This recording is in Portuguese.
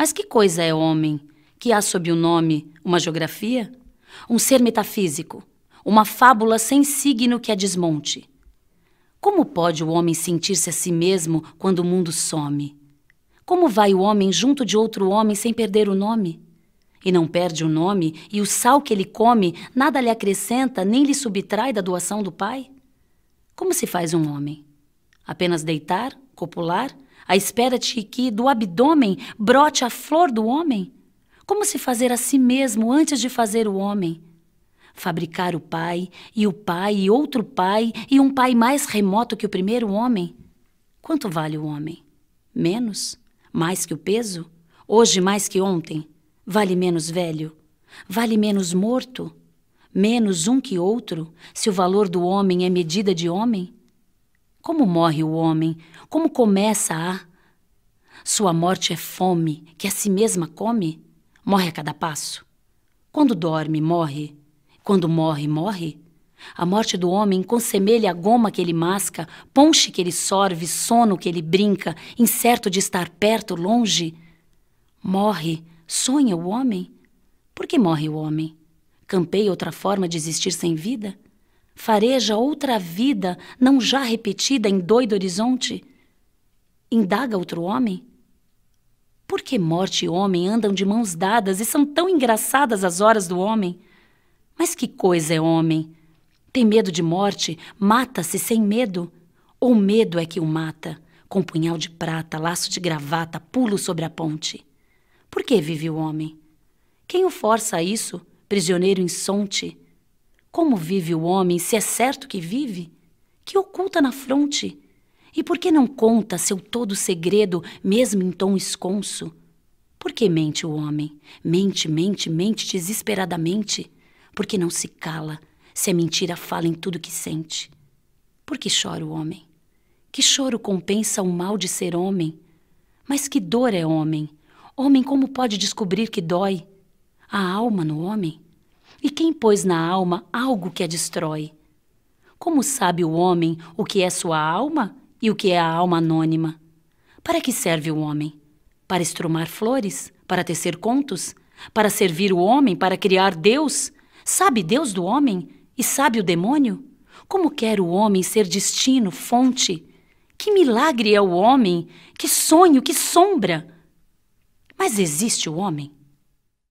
Mas que coisa é homem? Que há sob o nome uma geografia? Um ser metafísico? Uma fábula sem signo que a desmonte? Como pode o homem sentir-se a si mesmo quando o mundo some? Como vai o homem junto de outro homem sem perder o nome? E não perde o nome, e o sal que ele come nada lhe acrescenta nem lhe subtrai da doação do Pai? Como se faz um homem? Apenas deitar, copular, à espera de que do abdômen brote a flor do homem? Como se fazer a si mesmo antes de fazer o homem? Fabricar o pai, e o pai, e outro pai, e um pai mais remoto que o primeiro homem? Quanto vale o homem? Menos? Mais que o peso? Hoje mais que ontem? Vale menos velho? Vale menos morto? Menos um que outro, se o valor do homem é medida de homem? Como morre o homem? Como começa a? Sua morte é fome, que a si mesma come? Morre a cada passo. Quando dorme, morre. Quando morre, morre. A morte do homem consemelha a goma que ele masca, ponche que ele sorve, sono que ele brinca, incerto de estar perto, longe. Morre, sonha o homem? Por que morre o homem? Campeia outra forma de existir sem vida? Fareja outra vida não já repetida em doido horizonte? Indaga outro homem? Por que morte e homem andam de mãos dadas e são tão engraçadas as horas do homem? Mas que coisa é homem? Tem medo de morte, mata-se sem medo. Ou medo é que o mata, com punhal de prata, laço de gravata, pulo sobre a ponte. Por que vive o homem? Quem o força a isso, prisioneiro insonte? Como vive o homem, se é certo que vive? Que oculta na fronte? E por que não conta seu todo segredo, mesmo em tom esconso? Por que mente o homem? Mente, mente, mente desesperadamente. Por que não se cala, se a mentira fala em tudo que sente? Por que chora o homem? Que choro compensa o mal de ser homem? Mas que dor é homem? Homem, como pode descobrir que dói? A alma no homem? E quem pôs na alma algo que a destrói? Como sabe o homem o que é sua alma e o que é a alma anônima? Para que serve o homem? Para estrumar flores? Para tecer contos? Para servir o homem? Para criar Deus? Sabe Deus do homem? E sabe o demônio? Como quer o homem ser destino, fonte? Que milagre é o homem? Que sonho, que sombra! Mas existe o homem?